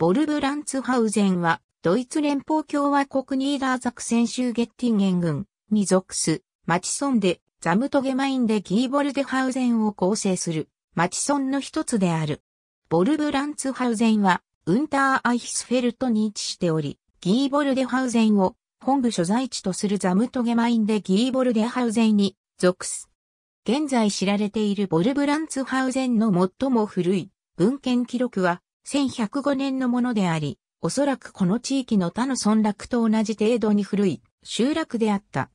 ボルブランツハウゼンは、ドイツ連邦共和国ニーダーザクセン州ゲッティンゲン軍に属す、マチソンで、ザムトゲマインでギーボルデハウゼンを構成する、マチソンの一つである。ボルブランツハウゼンは、ウンターアイヒスフェルトに位置しており、ギーボルデハウゼンを本部所在地とするザムトゲマインでギーボルデハウゼンに属す。現在知られているボルブランツハウゼンの最も古い文献記録は1105年のものであり、おそらくこの地域の他の村落と同じ程度に古い集落であった。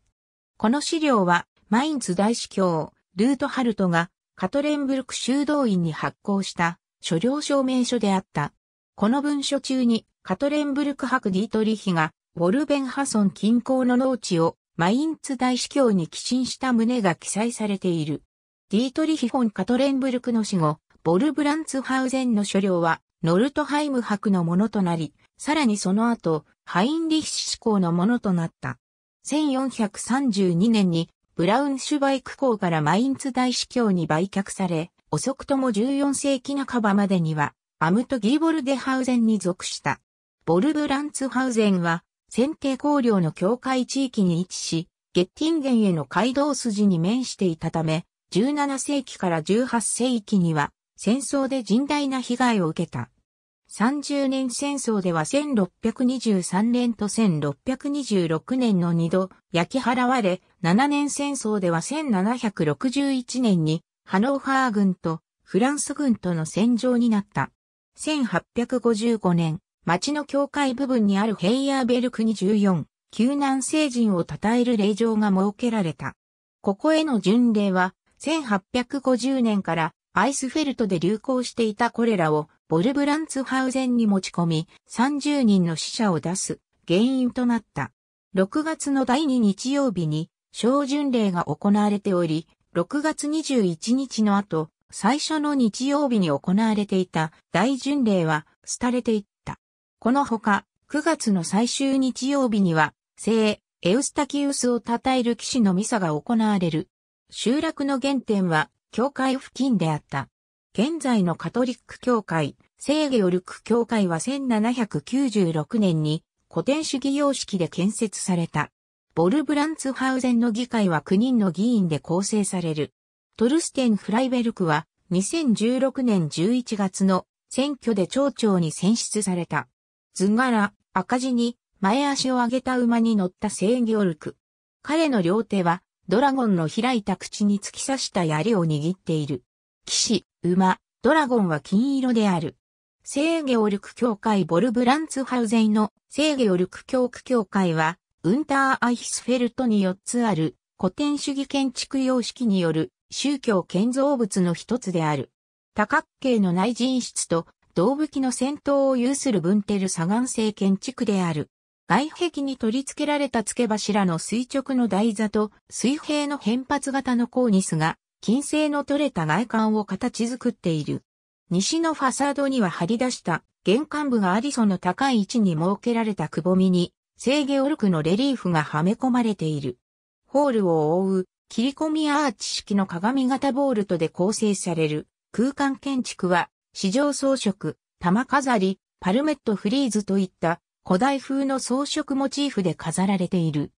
この資料は、マインツ大司教、ルートハルトがカトレンブルク修道院に発行した所領証明書であった。この文書中にカトレンブルク博ディートリヒがウォルベンハソン近郊の農地をマインツ大司教に寄進した旨が記載されている。ディートリヒフォン・カトレンブルクの死後、ボルブランツハウゼンの所領はノルトハイム博のものとなり、さらにその後、ハインリッシュ公のものとなった。1432年にブラウンシュバイク公からマインツ大司教に売却され、遅くとも14世紀半ばまでには、アムト・ギーボルデハウゼンに属した。ボルブランツハウゼンは、選定公領の境界地域に位置し、ゲッティンゲンへの街道筋に面していたため、17世紀から18世紀には、戦争で甚大な被害を受けた。30年戦争では1623年と1626年の2度焼き払われ、7年戦争では1761年にハノーファー軍とフランス軍との戦場になった。1855年、町の境界部分にあるヘイヤーベルクに14、救難聖人を称える霊状が設けられた。ここへの巡礼は、1850年からアイスフェルトで流行していたこれらをボルブランツハウゼンに持ち込み30人の死者を出す原因となった。6月の第2日曜日に小巡礼が行われており、6月21日の後、最初の日曜日に行われていた大巡礼は廃れていった。このほか、9月の最終日曜日には、聖エウスタキウスを称える騎士のミサが行われる。集落の原点は教会付近であった。現在のカトリック教会、聖ゲオルク教会は1796年に古典主義様式で建設された。ボルブランツハウゼンの議会は9人の議員で構成される。トルステン・フライベルクは2016年11月の選挙で町長に選出された。図柄、赤字に前足を上げた馬に乗った聖ゲオルク。彼の両手はドラゴンの開いた口に突き刺した槍を握っている。騎士、馬、ドラゴンは金色である。聖ゲオルク教会ボルブランツハウゼイの聖ゲオルク教区教会は、ウンターアイヒスフェルトに4つある古典主義建築様式による宗教建造物の一つである。多角形の内陣室と動武器の戦闘を有するブンテル左岸製建築である。外壁に取り付けられた付け柱の垂直の台座と水平の変発型のコーニスが金星の取れた外観を形作っている。西のファサードには張り出した玄関部がアリソの高い位置に設けられたくぼみに聖ゲオルクのレリーフがはめ込まれている。ホールを覆う切り込みアーチ式の鏡型ボールトで構成される空間建築は、市場装飾、玉飾り、パルメットフリーズといった古代風の装飾モチーフで飾られている。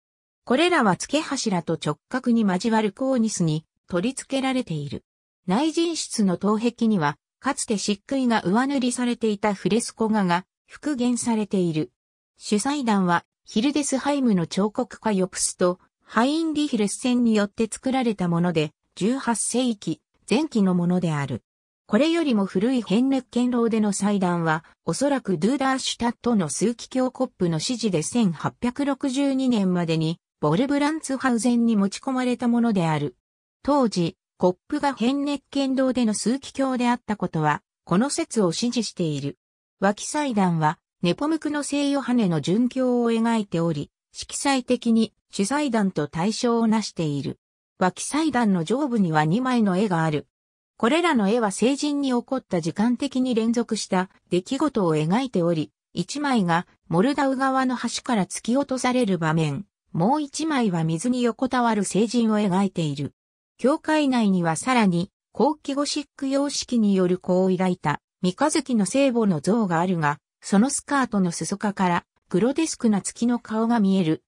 これらは付け柱と直角に交わるコーニスに取り付けられている。内陣室の頭壁には、かつて漆喰が上塗りされていたフレスコ画が復元されている。主祭壇は、ヒルデスハイムの彫刻家ヨプスとハインリヒレス戦によって作られたもので、18世紀前期のものである。これよりも古いヘンネッケンローでの祭壇は、おそらくドゥーダーシュタットの数奇教コップの指示で1862年までに、ボルブランツハウゼンに持ち込まれたものである。当時、コップがヘンネッケンローでの数奇教であったことは、この説を支持している。脇祭壇は、ネポムクの聖ヨハネの殉教を描いており、色彩的に主祭壇と対象をなしている。脇祭壇の上部には2枚の絵がある。これらの絵は成人に起こった時間的に連続した出来事を描いており、一枚がモルダウ側の橋から突き落とされる場面、もう一枚は水に横たわる成人を描いている。教会内にはさらに、後期ゴシック様式による子を抱いた、三日月の聖母の像があるが、そのスカートの裾下から、グロデスクな月の顔が見える。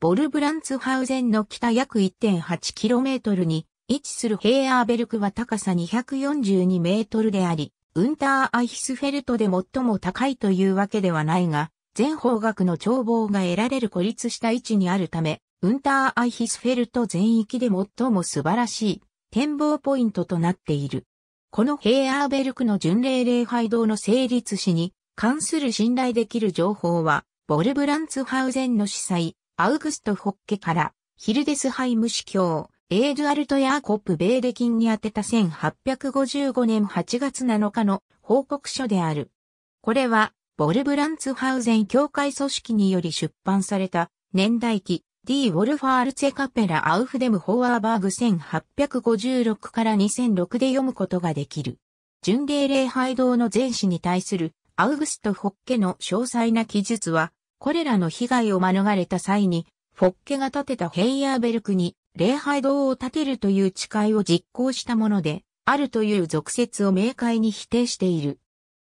ボルブランツハウゼンの北約 1.8km に位置するヘイアーベルクは高さ242メートルであり、ウンターアイヒスフェルトで最も高いというわけではないが、全方角の眺望が得られる孤立した位置にあるため、ウンターアイヒスフェルト全域で最も素晴らしい展望ポイントとなっている。このヘイアーベルクの巡礼礼拝堂の成立史に関する信頼できる情報は、ボルブランツハウゼンの司祭、アウグスト・ホッケから、ヒルデスハイム司教、エードアルト・ヤーコップ・ベーデキンに宛てた1855年8月7日の報告書である。これは、ボルブランツハウゼン協会組織により出版された年代記 D. ウォルファールツェカペラ・アウフデム・ホワーバーグ1856から2006で読むことができる。巡礼礼拝堂の前史に対するアウグスト・フォッケの詳細な記述は、これらの被害を免れた際に、フォッケが建てたヘイヤーベルクに礼拝堂を建てるという誓いを実行したもので、あるという俗説を明快に否定している。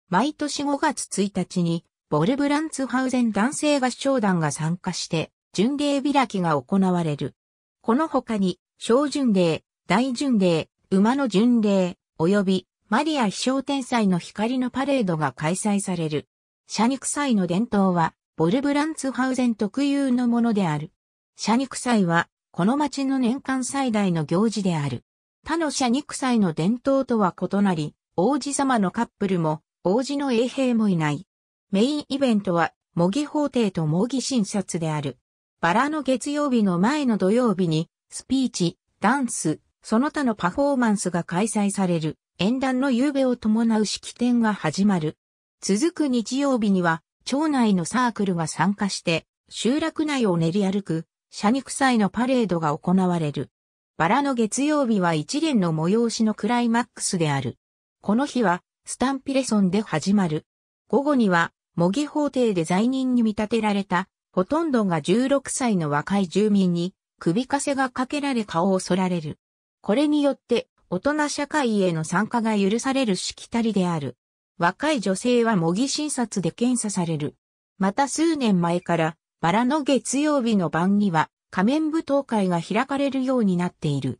毎年5月1日に、ボルブランツハウゼン男性合唱団が参加して、巡礼開きが行われる。この他に、小巡礼、大巡礼、馬の巡礼、及び、マリア飛翔天祭の光のパレードが開催される。社肉祭の伝統は、ボルブランツハウゼン特有のものである。社肉祭は、この町の年間最大の行事である。他の社肉祭の伝統とは異なり、王子様のカップルも、王子の衛兵もいない。メインイベントは、模擬法廷と模擬診察である。バラの月曜日の前の土曜日に、スピーチ、ダンス、その他のパフォーマンスが開催される、演壇の夕べを伴う式典が始まる。続く日曜日には、町内のサークルが参加して、集落内を練り歩く、謝肉祭のパレードが行われる。バラの月曜日は一連の催しのクライマックスである。この日は、スタンピレソンで始まる。午後には、模擬法廷で罪人に見立てられた、ほとんどが16歳の若い住民に、首かせがかけられ顔を剃られる。これによって、大人社会への参加が許されるしきたりである。若い女性は模擬診察で検査される。また数年前から、バラの月曜日の晩には仮面舞踏会が開かれるようになっている。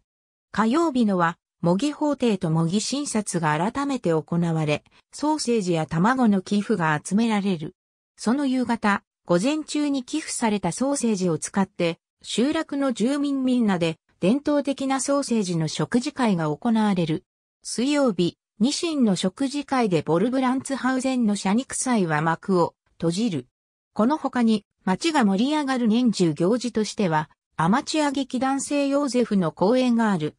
火曜日のは、模擬法廷と模擬診察が改めて行われ、ソーセージや卵の寄付が集められる。その夕方、午前中に寄付されたソーセージを使って、集落の住民みんなで伝統的なソーセージの食事会が行われる。水曜日、ニシンの食事会でボルブランツハウゼンの社肉祭は幕を閉じる。この他に街が盛り上がる年中行事としては、アマチュア劇団生ヨーゼフの公演がある。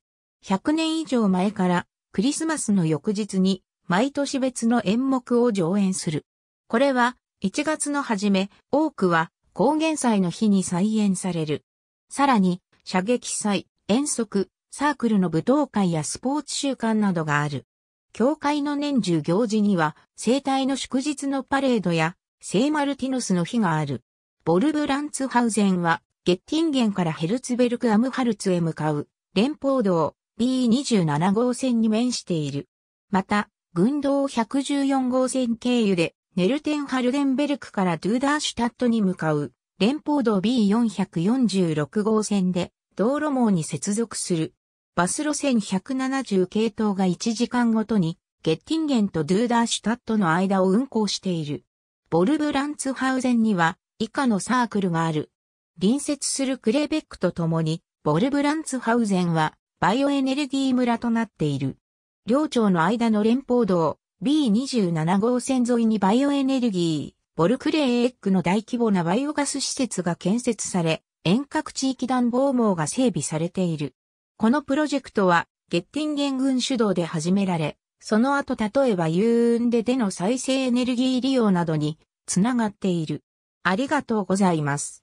100年以上前から、クリスマスの翌日に、毎年別の演目を上演する。これは、1月の初め、多くは、高原祭の日に再演される。さらに、射撃祭、遠足、サークルの舞踏会やスポーツ習慣などがある。教会の年中行事には、生体の祝日のパレードや、聖マルティノスの日がある。ボルブランツハウゼンは、ゲッティンゲンからヘルツベルクアムハルツへ向かう、連邦道 B27 号線に面している。また、軍道114号線経由で、ネルテンハルデンベルクからドゥーダーシュタットに向かう、連邦道 B446 号線で、道路網に接続する。バス路線170系統が1時間ごとに、ゲッティンゲンとドゥーダーシュタットの間を運行している。ボルブランツハウゼンには、以下のサークルがある。隣接するクレベックと共に、ボルブランツハウゼンはバイオエネルギー村となっている。両町の間の連邦道 B27 号線沿いにバイオエネルギー、ボルクレーエッグの大規模なバイオガス施設が建設され、遠隔地域暖房網が整備されている。このプロジェクトは、ゲッティンゲン軍主導で始められ、その後例えばユーンデでの再生エネルギー利用などにつながっている。ありがとうございます。